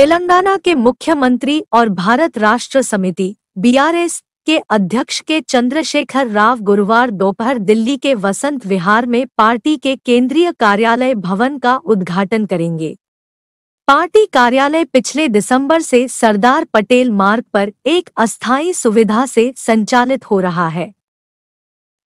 तेलंगाना के मुख्यमंत्री और भारत राष्ट्र समिति बीआरएस के अध्यक्ष के चंद्रशेखर राव गुरुवार दोपहर दिल्ली के वसंत विहार में पार्टी के केंद्रीय कार्यालय भवन का उद्घाटन करेंगे पार्टी कार्यालय पिछले दिसंबर से सरदार पटेल मार्ग पर एक अस्थायी सुविधा से संचालित हो रहा है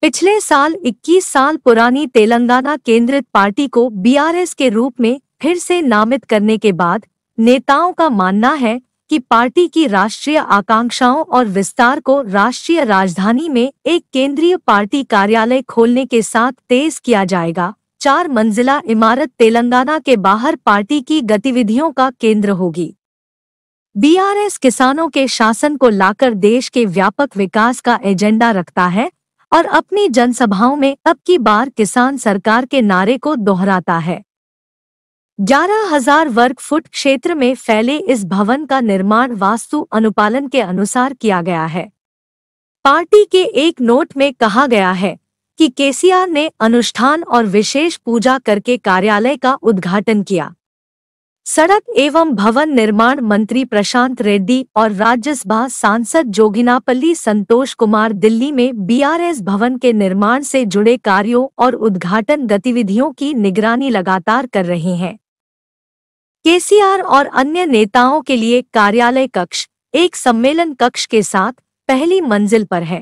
पिछले साल 21 साल पुरानी तेलंगाना केंद्रित पार्टी को बीआरएस के रूप में फिर से नामित करने के बाद नेताओं का मानना है कि पार्टी की राष्ट्रीय आकांक्षाओं और विस्तार को राष्ट्रीय राजधानी में एक केंद्रीय पार्टी कार्यालय खोलने के साथ तेज किया जाएगा चार मंजिला इमारत तेलंगाना के बाहर पार्टी की गतिविधियों का केंद्र होगी बीआरएस किसानों के शासन को लाकर देश के व्यापक विकास का एजेंडा रखता है और अपनी जनसभाओं में अब की बार किसान सरकार के नारे को दोहराता है ग्यारह हजार वर्ग फुट क्षेत्र में फैले इस भवन का निर्माण वास्तु अनुपालन के अनुसार किया गया है पार्टी के एक नोट में कहा गया है कि केसीआर ने अनुष्ठान और विशेष पूजा करके कार्यालय का उद्घाटन किया सड़क एवं भवन निर्माण मंत्री प्रशांत रेड्डी और राज्यसभा सांसद जोगिनापल्ली संतोष कुमार दिल्ली में बीआरएस भवन के निर्माण से जुड़े कार्यों और उद्घाटन गतिविधियों की निगरानी लगातार कर रहे हैं केसीआर और अन्य नेताओं के लिए कार्यालय कक्ष एक सम्मेलन कक्ष के साथ पहली मंजिल पर है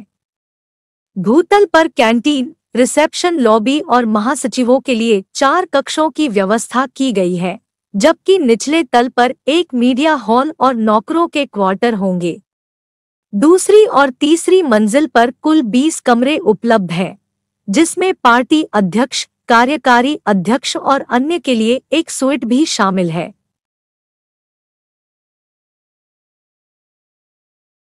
भूतल पर कैंटीन रिसेप्शन लॉबी और महासचिवों के लिए चार कक्षों की व्यवस्था की गई है जबकि निचले तल पर एक मीडिया हॉल और नौकरों के क्वार्टर होंगे दूसरी और तीसरी मंजिल पर कुल 20 कमरे उपलब्ध हैं, जिसमें पार्टी अध्यक्ष कार्यकारी अध्यक्ष और अन्य के लिए एक सुइट भी शामिल है